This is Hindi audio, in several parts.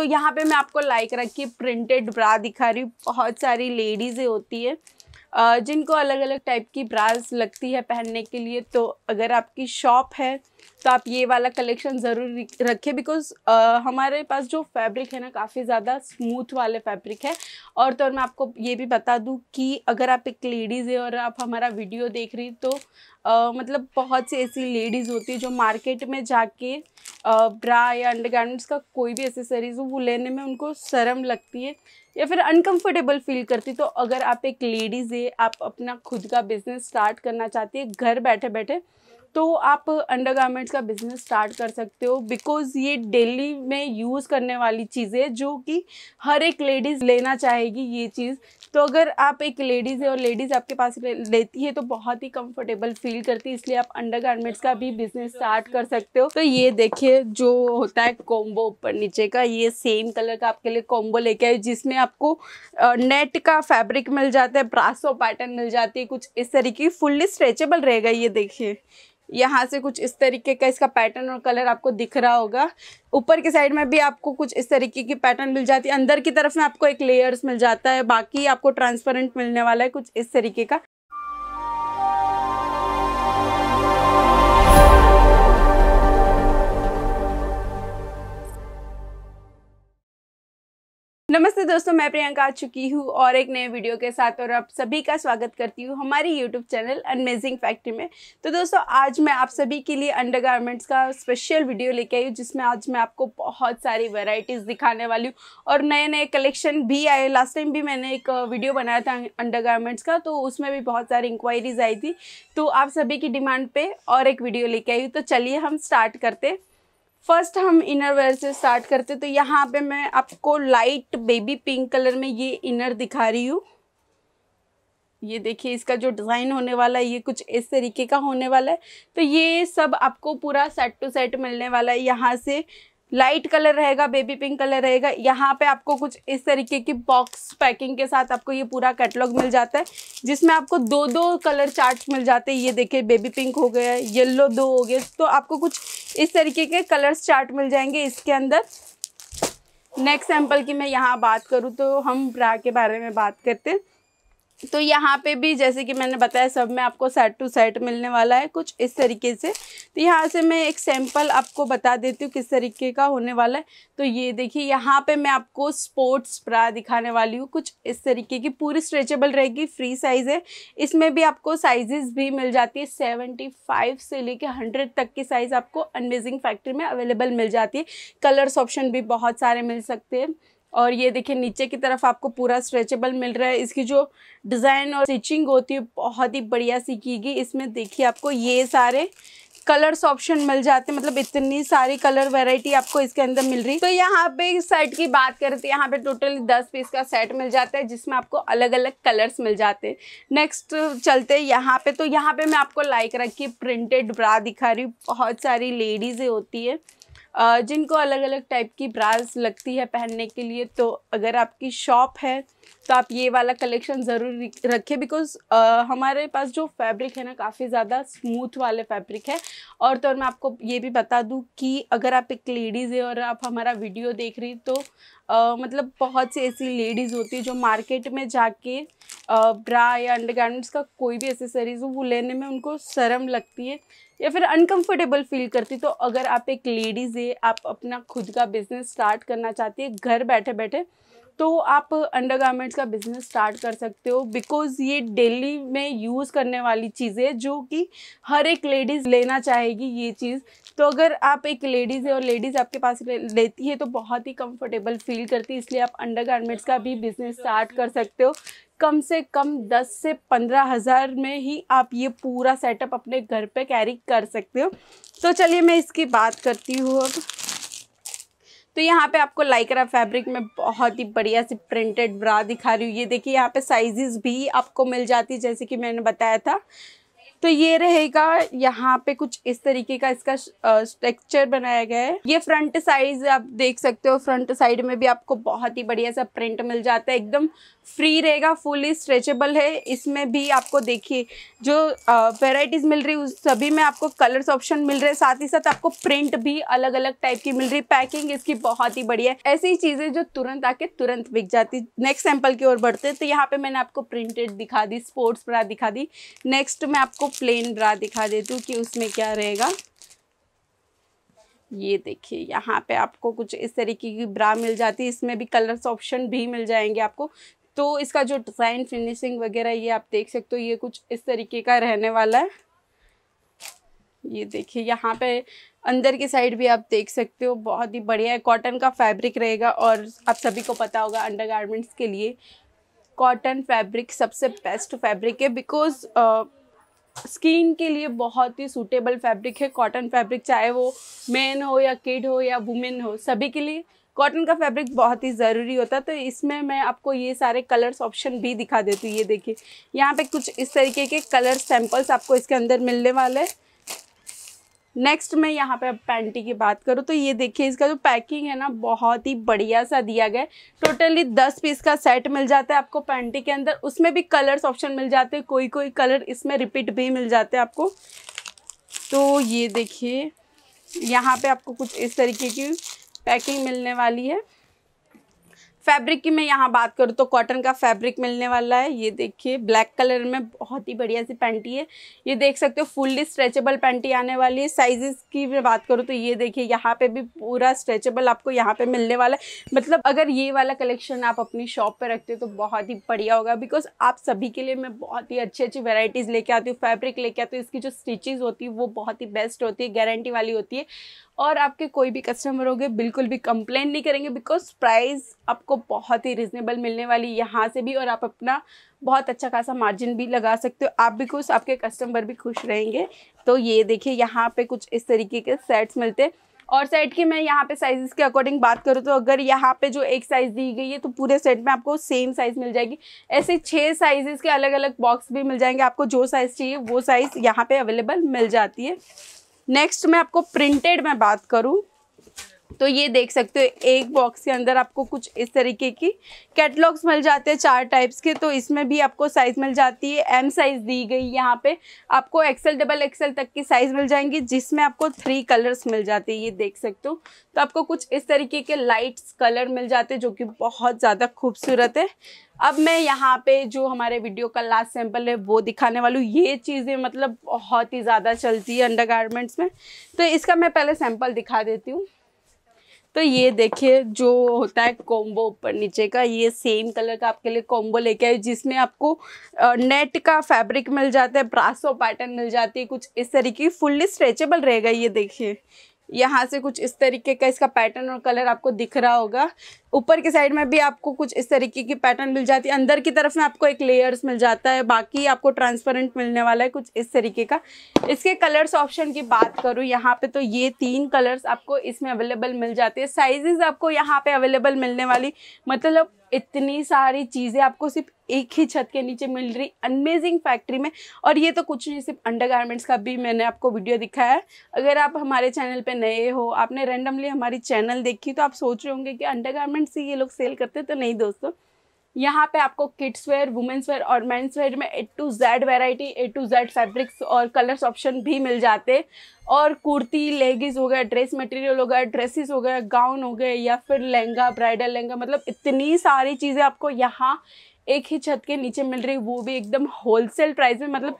तो यहाँ पे मैं आपको रख के प्रिंटेड ब्रा दिखा रही हूँ बहुत सारी लेडीज़ें होती है जिनको अलग अलग टाइप की ब्राज लगती है पहनने के लिए तो अगर आपकी शॉप है तो आप ये वाला कलेक्शन ज़रूर रखें बिकॉज हमारे पास जो फैब्रिक है ना काफ़ी ज़्यादा स्मूथ वाले फैब्रिक है और तो और मैं आपको ये भी बता दूँ कि अगर आप एक लेडीज़ है और आप हमारा वीडियो देख रही तो आ, मतलब बहुत सी ऐसी लेडीज़ होती है जो मार्केट में जाके ब्रा या अंडरगारमेंट्स का कोई भी एसेसरीज हो वो लेने में उनको शर्म लगती है या फिर अनकंफर्टेबल फील करती तो अगर आप एक लेडीज़ है आप अपना खुद का बिजनेस स्टार्ट करना चाहती है घर बैठे बैठे तो आप अंडर का बिजनेस स्टार्ट कर सकते हो बिकॉज ये डेली में यूज़ करने वाली चीज़ है जो कि हर एक लेडीज़ लेना चाहेगी ये चीज़ तो अगर आप एक लेडीज़ है और लेडीज़ आपके पास लेती है तो बहुत ही कंफर्टेबल फील करती है इसलिए आप अंडर का भी बिजनेस स्टार्ट कर सकते हो तो ये देखिए जो होता है कॉम्बो ऊपर नीचे का ये सेम कलर का आपके लिए कॉम्बो लेके आए जिसमें आपको नेट का फैब्रिक मिल जाता है ब्रासो पैटर्न मिल जाती है कुछ इस तरीके की फुल्ली स्ट्रेचेबल रहेगा ये देखिए यहाँ से कुछ इस तरीके का इसका पैटर्न और कलर आपको दिख रहा होगा ऊपर की साइड में भी आपको कुछ इस तरीके की पैटर्न मिल जाती है अंदर की तरफ में आपको एक लेयर्स मिल जाता है बाकी आपको ट्रांसपेरेंट मिलने वाला है कुछ इस तरीके का नमस्ते दोस्तों मैं प्रियंका आ चुकी हूँ और एक नए वीडियो के साथ और आप सभी का स्वागत करती हूँ हमारी यूट्यूब चैनल अनमेजिंग फैक्ट्री में तो दोस्तों आज मैं आप सभी के लिए अंडरगारमेंट्स का स्पेशल वीडियो लेके आई हूँ जिसमें आज मैं आपको बहुत सारी वेराइटीज़ दिखाने वाली हूँ और नए नए कलेक्शन भी आए लास्ट टाइम भी मैंने एक वीडियो बनाया था अंडर का तो उसमें भी बहुत सारी इंक्वायरीज आई थी तो आप सभी की डिमांड पर और एक वीडियो लेके आई हूँ तो चलिए हम स्टार्ट करते फर्स्ट हम इनर वेयर से स्टार्ट करते तो यहाँ पे मैं आपको लाइट बेबी पिंक कलर में ये इनर दिखा रही हूँ ये देखिए इसका जो डिज़ाइन होने वाला है ये कुछ इस तरीके का होने वाला है तो ये सब आपको पूरा सेट टू सेट मिलने वाला है यहाँ से लाइट कलर रहेगा बेबी पिंक कलर रहेगा यहाँ पे आपको कुछ इस तरीके की बॉक्स पैकिंग के साथ आपको ये पूरा कैटलॉग मिल जाता है जिसमें आपको दो दो कलर चार्ट मिल जाते हैं ये देखिए बेबी पिंक हो गया येल्लो दो हो गए तो आपको कुछ इस तरीके के कलर्स चार्ट मिल जाएंगे इसके अंदर नेक्स्ट सैम्पल की मैं यहाँ बात करूँ तो हम ब्रा के बारे में बात करते हैं तो यहाँ पे भी जैसे कि मैंने बताया सब में आपको सेट टू सेट मिलने वाला है कुछ इस तरीके से तो यहाँ से मैं एक सैम्पल आपको बता देती हूँ किस तरीके का होने वाला है तो ये देखिए यहाँ पे मैं आपको स्पोर्ट्स ब्रा दिखाने वाली हूँ कुछ इस तरीके की पूरी स्ट्रेचेबल रहेगी फ्री साइज़ है इसमें भी आपको साइजेस भी मिल जाती है सेवेंटी फाइव से लेके हंड्रेड तक की साइज़ आपको अनमेजिंग फैक्ट्री में अवेलेबल मिल जाती है कलर्स ऑप्शन भी बहुत सारे मिल सकते हैं और ये देखिए नीचे की तरफ आपको पूरा स्ट्रेचेबल मिल रहा है इसकी जो डिज़ाइन और स्टिचिंग होती है बहुत ही बढ़िया सी की गई इसमें देखिए आपको ये सारे कलर्स ऑप्शन मिल जाते हैं मतलब इतनी सारी कलर वैरायटी आपको इसके अंदर मिल रही तो यहाँ पे सेट की बात करें तो यहाँ पे टोटली दस पीस का सेट मिल जाता है जिसमें आपको अलग अलग कलर्स मिल जाते हैं नेक्स्ट चलते हैं यहाँ पे तो यहाँ पे मैं आपको लाइक रखी प्रिंटेड ब्रा दिखा रही हूँ बहुत सारी लेडीज़ें होती है जिनको अलग अलग टाइप की ब्रास लगती है पहनने के लिए तो अगर आपकी शॉप है तो आप ये वाला कलेक्शन ज़रूर रखें बिकॉज हमारे पास जो फैब्रिक है ना काफ़ी ज़्यादा स्मूथ वाले फैब्रिक है और तो और मैं आपको ये भी बता दूँ कि अगर आप एक लेडीज़ है और आप हमारा वीडियो देख रही तो आ, मतलब बहुत सी ऐसी लेडीज़ होती है जो मार्केट में जाके ब्रा या अंडरगारमेंट्स का कोई भी एसेसरीज हो वो लेने में उनको शर्म लगती है या फिर अनकंफर्टेबल फील करती तो अगर आप एक लेडीज़ है आप अपना खुद का बिजनेस स्टार्ट करना चाहती है घर बैठे बैठे तो आप अंडरगारमेंट्स का बिजनेस स्टार्ट कर सकते हो बिकॉज ये डेली में यूज़ करने वाली चीज़ है जो कि हर एक लेडीज़ लेना चाहेगी ये चीज़ तो अगर आप एक लेडीज़ है और लेडीज़ आपके पास लेती है तो बहुत ही कंफर्टेबल फील करती है इसलिए आप अंडरगारमेंट्स का भी बिजनेस स्टार्ट कर सकते हो कम से कम दस से पंद्रह हज़ार में ही आप ये पूरा सेटअप अपने घर पे कैरी कर सकते हो तो चलिए मैं इसकी बात करती हूँ अब तो यहाँ पे आपको लाइकरा फैब्रिक में बहुत ही बढ़िया सी प्रिंटेड ब्रा दिखा रही हूँ ये देखिए यहाँ पे साइजेस भी आपको मिल जाती जैसे कि मैंने बताया था तो ये रहेगा यहाँ पे कुछ इस तरीके का इसका स्ट्रक्चर बनाया गया है ये फ्रंट साइज आप देख सकते हो फ्रंट साइड में भी आपको बहुत ही बढ़िया सा प्रिंट मिल जाता है एकदम फ्री रहेगा फुली स्ट्रेचेबल है इसमें भी आपको देखिए जो वेराइटीज़ मिल रही उस सभी में आपको कलर्स ऑप्शन मिल रहे हैं साथ ही साथ आपको प्रिंट भी अलग अलग टाइप की मिल रही पैकिंग इसकी बहुत ही बढ़िया है ऐसी चीज़ें जो तुरंत आके तुरंत बिक जाती नेक्स्ट सैंपल की ओर बढ़ते तो यहाँ पे मैंने आपको प्रिंटेड दिखा दी स्पोर्ट्स पर दिखा दी नेक्स्ट मैं आपको प्लेन ब्रा दिखा देती हूँ कि उसमें क्या रहेगा ये देखिए यहाँ पे आपको कुछ इस तरीके की ब्रा मिल जाती है इसमें भी कलर्स ऑप्शन भी मिल जाएंगे आपको तो इसका जो डिज़ाइन फिनिशिंग वगैरह ये आप देख सकते हो ये कुछ इस तरीके का रहने वाला है ये देखिए यहाँ पे अंदर की साइड भी आप देख सकते हो बहुत ही बढ़िया है कॉटन का फैब्रिक रहेगा और आप सभी को पता होगा अंडरगारमेंट्स के लिए कॉटन फैब्रिक सबसे बेस्ट फैब्रिक है बिकॉज स्किन के लिए बहुत ही सूटेबल फैब्रिक है कॉटन फैब्रिक चाहे वो मैन हो या किड हो या वुमेन हो सभी के लिए कॉटन का फैब्रिक बहुत ही ज़रूरी होता है तो इसमें मैं आपको ये सारे कलर्स ऑप्शन भी दिखा देती हूँ ये देखिए यहाँ पे कुछ इस तरीके के कलर सैम्पल्स आपको इसके अंदर मिलने वाले हैं नेक्स्ट मैं यहाँ पे अब पैंटी की बात करूँ तो ये देखिए इसका जो पैकिंग है ना बहुत ही बढ़िया सा दिया गया है टोटली दस पीस का सेट मिल जाता है आपको पैंटी के अंदर उसमें भी कलर्स ऑप्शन मिल जाते हैं कोई कोई कलर इसमें रिपीट भी मिल जाते हैं आपको तो ये देखिए यहाँ पे आपको कुछ इस तरीके की पैकिंग मिलने वाली है फैब्रिक की मैं यहाँ बात करूँ तो कॉटन का फैब्रिक मिलने वाला है ये देखिए ब्लैक कलर में बहुत ही बढ़िया सी पैंटी है ये देख सकते हो फुल्ली स्ट्रेचेबल पैंटी आने वाली है साइजेस की मैं बात करूँ तो ये देखिए यहाँ पे भी पूरा स्ट्रेचेबल आपको यहाँ पे मिलने वाला है मतलब अगर ये वाला कलेक्शन आप अपनी शॉप पर रखते हो तो बहुत ही बढ़िया होगा बिकॉज आप सभी के लिए मैं बहुत ही अच्छी अच्छी वेराइटीज़ लेके आती हूँ फैब्रिक लेके आती हूँ इसकी जो स्टिचेज़ होती है वो बहुत ही बेस्ट होती है गारंटी वाली होती है और आपके कोई भी कस्टमर होंगे बिल्कुल भी कंप्लेन नहीं करेंगे बिकॉज प्राइस आपको बहुत ही रिजनेबल मिलने वाली यहाँ से भी और आप अपना बहुत अच्छा खासा मार्जिन भी लगा सकते हो आप भी खुश आपके कस्टमर भी खुश रहेंगे तो ये देखिए यहाँ पे कुछ इस तरीके के सेट्स मिलते हैं और सेट की मैं यहाँ पे साइज़ के अकॉर्डिंग बात करूँ तो अगर यहाँ पे जो एक साइज़ दी गई है तो पूरे सेट में आपको सेम साइज़ मिल जाएगी ऐसे छः साइजेस के अलग अलग बॉक्स भी मिल जाएंगे आपको जो साइज़ चाहिए वो साइज़ यहाँ पे अवेलेबल मिल जाती है नेक्स्ट मैं आपको प्रिंटेड में बात करूँ तो ये देख सकते हो एक बॉक्स के अंदर आपको कुछ इस तरीके की कैटलॉग्स मिल जाते हैं चार टाइप्स के तो इसमें भी आपको साइज़ मिल जाती है एम साइज़ दी गई यहाँ पे आपको एक्सेल डबल एक्सेल तक की साइज़ मिल जाएंगी जिसमें आपको थ्री कलर्स मिल जाते हैं ये देख सकते हो तो आपको कुछ इस तरीके के लाइट्स कलर मिल जाते हैं जो कि बहुत ज़्यादा खूबसूरत है अब मैं यहाँ पे जो हमारे वीडियो का लास्ट सैंपल है वो दिखाने हूँ ये चीज़ें मतलब बहुत ही ज़्यादा चलती है अंडर में तो इसका मैं पहले सैंपल दिखा देती हूँ तो ये देखिए जो होता है कॉम्बो ऊपर नीचे का ये सेम कलर का आपके लिए कॉम्बो लेके आए जिसमें आपको नेट का फैब्रिक मिल जाता है ब्रासो पैटर्न मिल जाती है कुछ इस तरीके की फुल्ली स्ट्रेचेबल रहेगा ये देखिए यहाँ से कुछ इस तरीके का इसका पैटर्न और कलर आपको दिख रहा होगा ऊपर की साइड में भी आपको कुछ इस तरीके की पैटर्न मिल जाती है अंदर की तरफ में आपको एक लेयर्स मिल जाता है बाकी आपको ट्रांसपेरेंट मिलने वाला है कुछ इस तरीके का इसके कलर्स ऑप्शन की बात करूँ यहाँ पे तो ये तीन कलर्स आपको इसमें अवेलेबल मिल जाते हैं साइजेस आपको यहाँ पे अवेलेबल मिलने वाली मतलब इतनी सारी चीज़ें आपको सिर्फ एक ही छत के नीचे मिल रही अमेजिंग फैक्ट्री में और ये तो कुछ नहीं सिर्फ अंडरगारमेंट्स का भी मैंने आपको वीडियो दिखाया है अगर आप हमारे चैनल पे नए हो आपने रैंडमली हमारी चैनल देखी तो आप सोच रहे होंगे कि अंडरगारमेंट्स ही ये लोग सेल करते तो नहीं दोस्तों यहाँ पे आपको किड्स वेयर वुमेंस वेयर और मेन्स वेयर में A to Z variety A to Z fabrics और कलर्स ऑप्शन भी मिल जाते और कुर्ती लेगीज हो गया ड्रेस मटेरियल हो गया ड्रेसेस हो गया गाउन हो गए या फिर लहंगा ब्राइडल लहंगा मतलब इतनी सारी चीज़ें आपको यहाँ एक ही छत के नीचे मिल रही वो भी एकदम होलसेल प्राइस में मतलब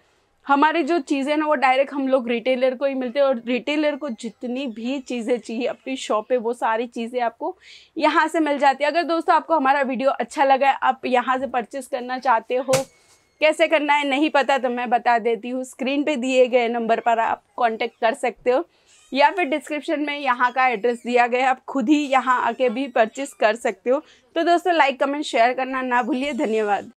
हमारे जो चीज़ें ना वो डायरेक्ट हम लोग रिटेलर को ही मिलते हैं और रिटेलर को जितनी भी चीज़ें चाहिए अपनी शॉप पे वो सारी चीज़ें आपको यहाँ से मिल जाती है अगर दोस्तों आपको हमारा वीडियो अच्छा लगा आप यहाँ से परचेस करना चाहते हो कैसे करना है नहीं पता तो मैं बता देती हूँ स्क्रीन पर दिए गए नंबर पर आप कॉन्टेक्ट कर सकते हो या फिर डिस्क्रिप्शन में यहाँ का एड्रेस दिया गया है आप खुद ही यहाँ आके भी परचेस कर सकते हो तो दोस्तों लाइक कमेंट शेयर करना ना भूलिए धन्यवाद